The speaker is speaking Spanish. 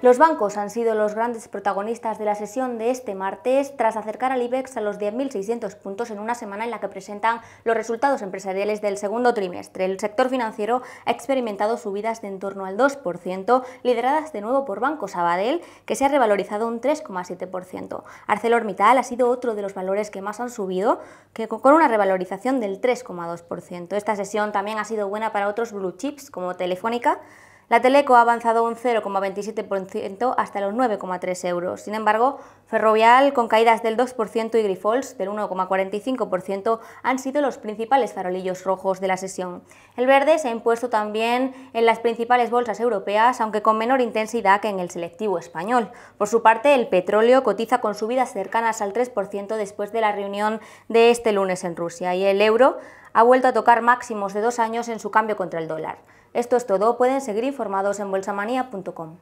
Los bancos han sido los grandes protagonistas de la sesión de este martes tras acercar al IBEX a los 10.600 puntos en una semana en la que presentan los resultados empresariales del segundo trimestre. El sector financiero ha experimentado subidas de en torno al 2%, lideradas de nuevo por Banco Sabadell, que se ha revalorizado un 3,7%. ArcelorMittal ha sido otro de los valores que más han subido, que con una revalorización del 3,2%. Esta sesión también ha sido buena para otros blue chips como Telefónica, la Teleco ha avanzado un 0,27% hasta los 9,3 euros. Sin embargo, Ferrovial, con caídas del 2% y Grifols, del 1,45%, han sido los principales farolillos rojos de la sesión. El verde se ha impuesto también en las principales bolsas europeas, aunque con menor intensidad que en el selectivo español. Por su parte, el petróleo cotiza con subidas cercanas al 3% después de la reunión de este lunes en Rusia y el euro ha vuelto a tocar máximos de dos años en su cambio contra el dólar. Esto es todo, pueden seguir informados en bolsamanía.com.